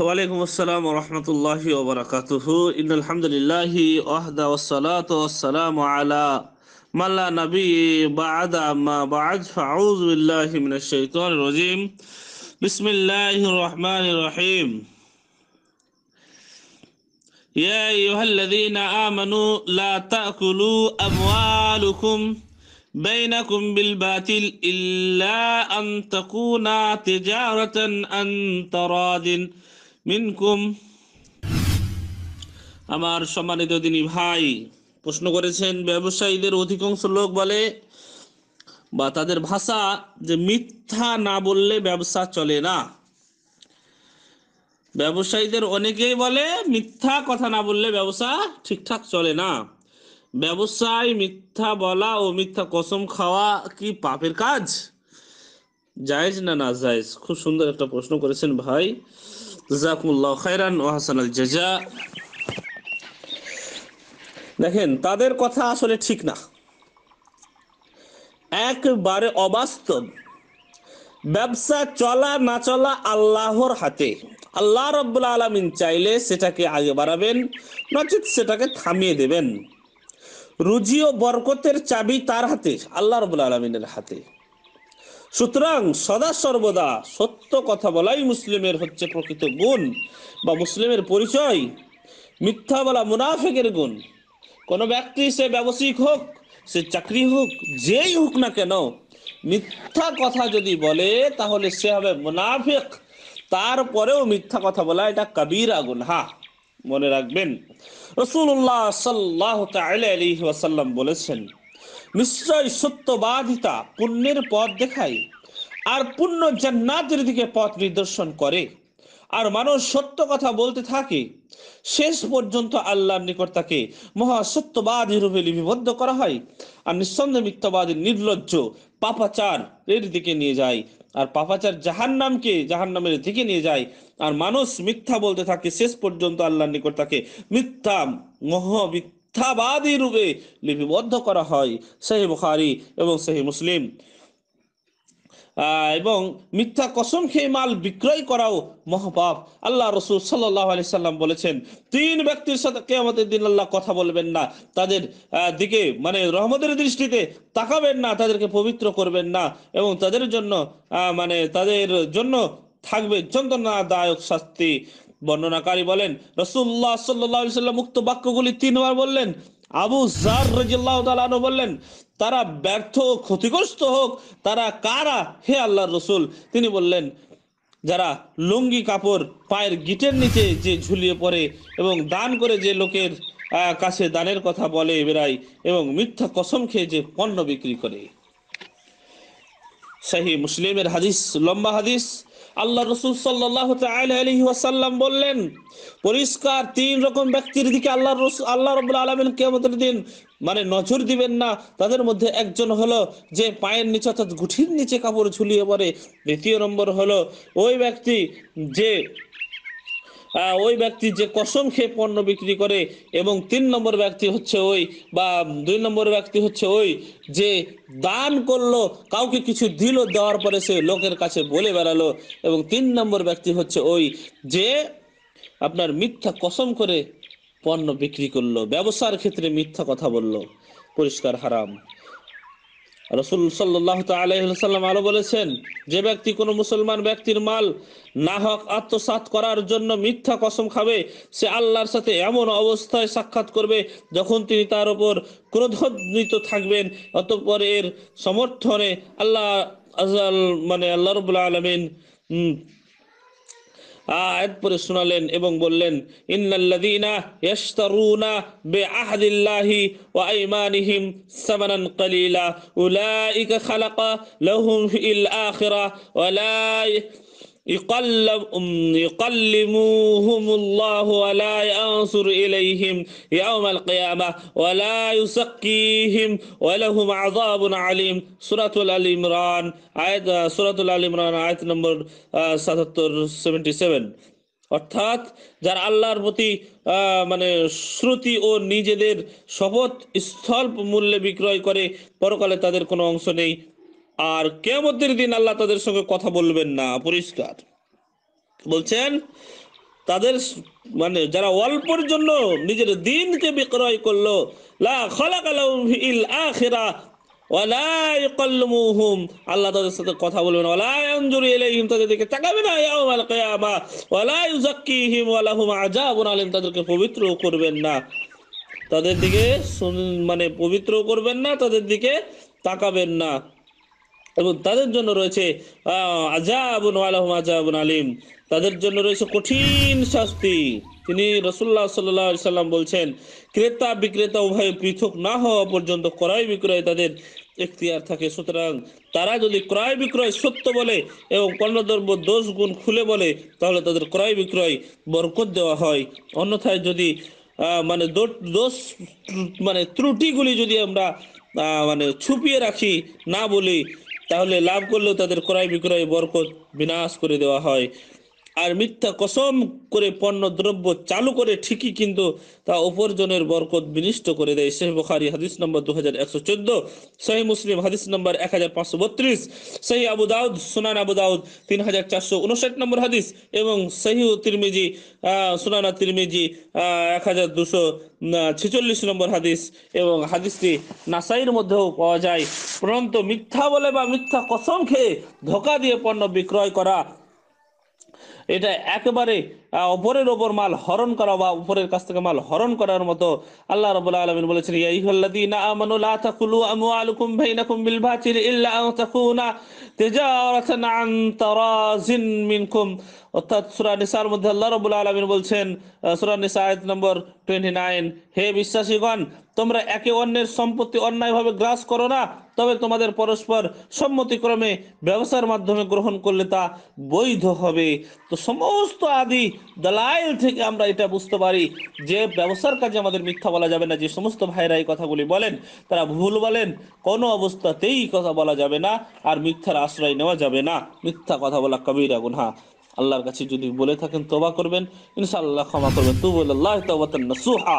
وعليكم السلام ورحمة الله وبركاته إن الحمد لله وحدة والصلاة والسلام على من لا نبي بعد أما بعد فأعوذ بالله من الشيطان الرجيم بسم الله الرحمن الرحيم يا أيها الذين آمنوا لا تأكلوا أموالكم بينكم بالباطل إلا أن تكون تجارة أن تراد মিনকুম আমার সম্মানিত দিনী ভাই প্রশ্ন করেছেন ব্যবসায়ীদের অধিকাংশ লোক বলে বা তাদের ভাষা যে মিথ্যা না বললে ব্যবসা চলে না ব্যবসায়ীদের অনেকেই বলে মিথ্যা কথা না বললে ব্যবসা ঠিকঠাক চলে না ব্যবসায় মিথ্যা বলা ও মিথ্যা কসম খাওয়া কি পাপের কাজ জায়েজ না না জায়েজ খুব সুন্দর একটা প্রশ্ন করেছেন ভাই জাকুল্লাহ খাইরান ওহাসান আল জাজা দেখেন তাদের কথা আসলে ঠিক না একবারে অবাস্তব ব্যবসা চলা না চলা আল্লাহর হাতে আল্লাহ রব্বুল আলমিন চাইলে সেটাকে আগে বাড়াবেন নচিত সেটাকে থামিয়ে দেবেন রুজি ও বরকতের চাবি তার হাতে আল্লাহ রবুল আলমিনের হাতে সুতরাং সদা সর্বদা সত্য কথা বলাই মুসলিমের হচ্ছে প্রকৃত গুণ বা মুসলিমের পরিচয় মিথ্যা বলা মুনাফেকের গুণ কোনো ব্যক্তি সে ব্যবসায়িক হোক সে চাকরি হোক যেই হোক না কেন মিথ্যা কথা যদি বলে তাহলে সে হবে মুনাফেক তারপরেও মিথ্যা কথা বলা এটা কাবিরা হা মনে রাখবেন রসুল্লাহ সাল্লাহ আলী ওয়াসাল্লাম বলেছেন নিশ্চয় সত্যবাদিতা পুণ্যের পথ দেখায় আর পুণ্য জান্নাতের দিকে পথ নিদর্শন করে আর মানুষ সত্য কথা বলতে থাকে শেষ পর্যন্ত আল্লাহর নিকট তাকে মহাসত্যবাদী রূপে লিপিবদ্ধ করা হয় আর নিঃসন্দেহ মিথ্যাবাদী নির্লজ্জ পাপাচার এর দিকে নিয়ে যায় আর পাপাচার জাহান নামকে জাহান নামের দিকে নিয়ে যায় আর মানুষ মিথ্যা বলতে থাকে শেষ পর্যন্ত আল্লাহর নিকট তাকে মিথ্যা মহা মিথ্যাবাদী রূপে লিপিবদ্ধ করা হয় সেই বুখারি এবং সেই মুসলিম এবং মিথ্যা কসম খেয়ে মাল বিক্রয় করাও মহাপাপ আল্লাহ রসুল সাল্লি সাল্লাম বলেছেন তিন ব্যক্তির সাথে কে আমাদের দিন আল্লাহ কথা বলবেন না তাদের দিকে মানে রহমতের দৃষ্টিতে তাকাবেন না তাদেরকে পবিত্র করবেন না এবং তাদের জন্য মানে তাদের জন্য থাকবে যন্ত্রণাদায়ক শাস্তি বর্ণনাকারী বলেন রসুল্লাহ সাল্লাম মুক্ত বাক্যগুলি তিনবার বললেন আবু জার রাজিল্লাহ তালানো বললেন তারা ব্যর্থ ক্ষতিগ্রস্ত হোক তারা কারা হে আল্লাহর রসুল তিনি বললেন যারা লুঙ্গি কাপড় পায়ের গিটের নিচে যে ঝুলিয়ে পড়ে এবং দান করে যে লোকের কাছে দানের কথা বলে বেড়াই এবং মিথ্যা কসম খেয়ে যে পণ্য বিক্রি করে সেই মুসলিমের হাদিস লম্বা হাদিস আল্লাহ রসুল সাল্লাহ আলহি বললেন পরিষ্কার তিন রকম ব্যক্তির দিকে আল্লাহ রসুল আল্লাহ রবুল্লা আলমিন কেমন দিন মানে নজর দিবেন না তাদের মধ্যে একজন হলো যে পায়ের নিচে অর্থাৎ গুঠির নিচে কাপড় ঝুলিয়ে পড়ে দ্বিতীয় নম্বর হলো ওই ব্যক্তি যে ওই ব্যক্তি যে কসম খেয়ে পণ্য বিক্রি করে এবং তিন নম্বর ব্যক্তি হচ্ছে ওই বা দুই নম্বর ব্যক্তি হচ্ছে ওই যে দান করলো কাউকে কিছু দিল দেওয়ার পরে সে লোকের কাছে বলে বেড়ালো এবং তিন নম্বর ব্যক্তি হচ্ছে ওই যে আপনার মিথ্যা কসম করে পণ্য বিক্রি করলো ব্যবসার ক্ষেত্রে মিথ্যা কথা বললো পরিষ্কার হারাম রসুল সাল্লাহ সাল্লাম আরো বলেছেন যে ব্যক্তি কোনো মুসলমান ব্যক্তির মাল না হক আত্মসাত করার জন্য মিথ্যা কসম খাবে সে আল্লাহর সাথে এমন অবস্থায় সাক্ষাৎ করবে যখন তিনি তার ওপর ক্রোধান্বিত থাকবেন অতঃপর এর সমর্থনে আল্লাহ মানে আল্লাহ রবুল্লা আলমিন আয়াত পরে শোনালেন এবং বললেন ইন্নাল্লাযীনা ইয়াশতারুনা বিআহদিল্লাহি ওয়া আইমানিহিম সামানান কালিলা উলাইকা খালাকা লাহুম ফিল আখিরা ওয়া লা يقلموهم الله ولا ينصر إليهم يوم القيامة ولا يسقيهم ولهم عذاب عليم سورة آل عمران آية سورة آل عمران آية নম্বর 77 77 অর্থাৎ যারা আল্লাহর প্রতি মানে শ্রুতি ও নিজেদের শপথ স্থল মূল্যে বিক্রয় করে পরকালে তাদের কোনো অংশ নেই আর কেমতের দিন আল্লাহ তাদের সঙ্গে কথা বলবেন না পরিষ্কার বলছেন তাদের মানে যারা অল্পের জন্য নিজের দিনকে বিক্রয় করলো লা ইল আখিরা আল্লাহ তাদের সাথে কথা বলবেন তাদের দিকে তাকাবে না তাদেরকে পবিত্র করবেন না তাদের দিকে মানে পবিত্র করবেন না তাদের দিকে তাকাবেন না এবং তাদের জন্য রয়েছে আলিম তাদের জন্য রয়েছে কঠিন শাস্তি তিনি রসুল্লাহ সাল্লাম বলছেন ক্রেতা বিক্রেতা উভয় পৃথক না হওয়া পর্যন্ত ক্রয় বিক্রয় তাদের এখতিয়ার থাকে সুতরাং তারা যদি ক্রয় বিক্রয় সত্য বলে এবং পণ্যদ্রব্য দোষ গুণ খুলে বলে তাহলে তাদের ক্রয় বিক্রয় বরকত দেওয়া হয় অন্যথায় যদি মানে দোষ মানে ত্রুটিগুলি যদি আমরা মানে ছুপিয়ে রাখি না বলি তাহলে লাভ করলেও তাদের ক্রয় বিক্রয় বরকত বিনাশ করে দেওয়া হয় আর মিথ্যা কসম করে পণ্য দ্রব্য চালু করে ঠিকই কিন্তু তা উপার্জনের বরকত বিনিষ্ট করে দেয় শেখ বখারি হাদিস নম্বর দু হাজার একশো চোদ্দ সহি মুসলিম হাদিস নম্বর এক হাজার পাঁচশো বত্রিশ সহি আবু দাউদ সুনান আবু দাউদ তিন হাজার চারশো উনষাট নম্বর হাদিস এবং সহি তিরমিজি সুনানা তিরমিজি এক হাজার দুশো ছেচল্লিশ নম্বর হাদিস এবং হাদিসটি নাসাইয়ের মধ্যেও পাওয়া যায় পরন্ত মিথ্যা বলে বা মিথ্যা কসম খেয়ে ধোকা দিয়ে পণ্য বিক্রয় করা এটা একেবারে অপরের ওপর মাল হরণ করা বা উপরের কাছ থেকে মাল হরণ করার মতো আল্লাহ রাব্বুল আলামিন বলেছেন ইয়া আইহাল্লাযীনা আমানু লা তাকুলু আমওয়ালাকুম বাইনাকুম বিল বাতিল ইল্লা আন তাকুনা তিজারাতান আন তারাজিন মিনকুম অর্থাৎ সূরা নিসার মধ্যে আল্লাহ রাব্বুল আলামিন বলছেন সূরা নিসা আয়াত নম্বর নাইন হে বিশ্বাসীগণ তোমরা একে অন্যের সম্পত্তি অন্যায়ভাবে গ্রাস করো না তবে তোমাদের পরস্পর সম্মতিক্রমে ব্যবসার মাধ্যমে গ্রহণ করলে তা বৈধ হবে তো সমস্ত আদি দালাইল থেকে আমরা এটা বুঝতে পারি যে ব্যবসার কাজে আমাদের মিথ্যা বলা যাবে না যে সমস্ত ভাইরা এই কথাগুলি বলেন তারা ভুল বলেন কোনো অবস্থাতেই কথা বলা যাবে না আর মিথ্যার আশ্রয় নেওয়া যাবে না মিথ্যা কথা বলা কবিরা গুনহা আল্লাহর কাছে যদি বলে থাকেন তোবা করবেন ইনশাআল্লাহ ক্ষমা করবেন তু বলে আল্লাহ সুহা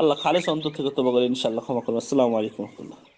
আল্লাহ খালেস অন্তর থেকে তোবা করে ইনশাআল্লাহ ক্ষমা করবেন আসসালামু আলাইকুম রহমতুল্লাহ